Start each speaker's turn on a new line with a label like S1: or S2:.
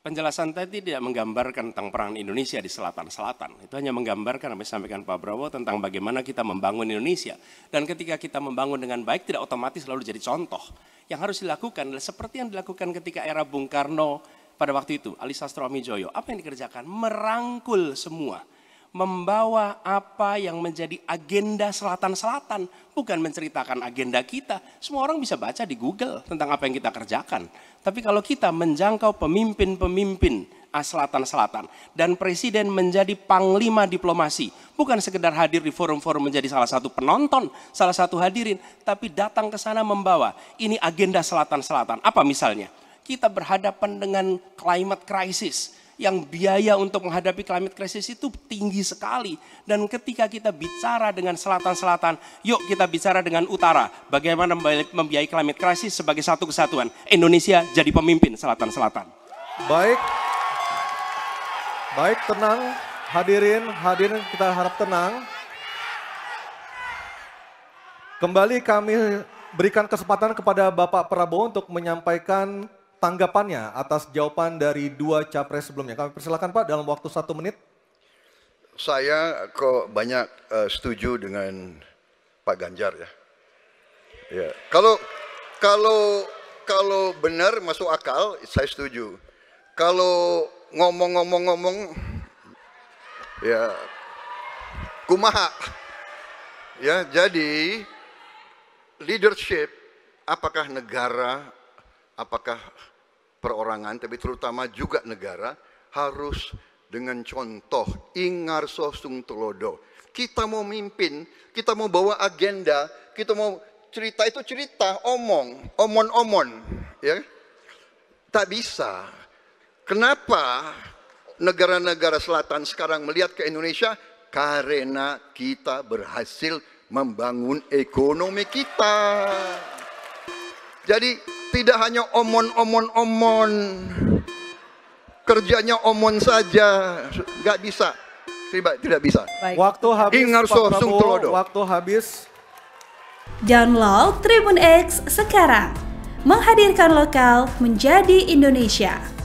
S1: Penjelasan tadi tidak menggambarkan tentang peran Indonesia di selatan-selatan. Itu hanya menggambarkan apa yang disampaikan Pak Prabowo tentang bagaimana kita membangun Indonesia. Dan ketika kita membangun dengan baik tidak otomatis selalu jadi contoh. Yang harus dilakukan adalah seperti yang dilakukan ketika era Bung Karno pada waktu itu, Ali Sastro Joyo. Apa yang dikerjakan? Merangkul semua membawa apa yang menjadi agenda selatan-selatan, bukan menceritakan agenda kita. Semua orang bisa baca di Google tentang apa yang kita kerjakan. Tapi kalau kita menjangkau pemimpin-pemimpin selatan-selatan dan presiden menjadi panglima diplomasi, bukan sekedar hadir di forum-forum menjadi salah satu penonton, salah satu hadirin, tapi datang ke sana membawa ini agenda selatan-selatan. Apa misalnya? Kita berhadapan dengan climate crisis yang biaya untuk menghadapi climate crisis itu tinggi sekali. Dan ketika kita bicara dengan selatan-selatan, yuk kita bicara dengan utara. Bagaimana membiayai climate crisis sebagai satu kesatuan. Indonesia jadi pemimpin selatan-selatan. Baik,
S2: baik tenang. Hadirin, hadirin kita harap tenang. Kembali kami berikan kesempatan kepada Bapak Prabowo untuk menyampaikan tanggapannya atas jawaban dari dua capres sebelumnya. Kami persilakan Pak dalam waktu satu menit.
S3: Saya kok banyak uh, setuju dengan Pak Ganjar ya. Ya, kalau kalau kalau benar masuk akal, saya setuju. Kalau ngomong-ngomong-ngomong, ya kumaha. Ya, jadi leadership apakah negara, apakah perorangan, tapi terutama juga negara, harus dengan contoh ingar sosung telodo. Kita mau mimpin, kita mau bawa agenda, kita mau cerita itu cerita, omong, omon-omon, ya. Tak bisa. Kenapa negara-negara selatan sekarang melihat ke Indonesia? Karena kita berhasil membangun ekonomi kita. Jadi tidak hanya omon-omon-omon. Kerjanya omon saja. nggak bisa. Tidak, tidak bisa. Baik. Waktu habis Ingarso Pak Prabowo,
S2: waktu habis. Download Tribun X sekarang. Menghadirkan lokal menjadi Indonesia.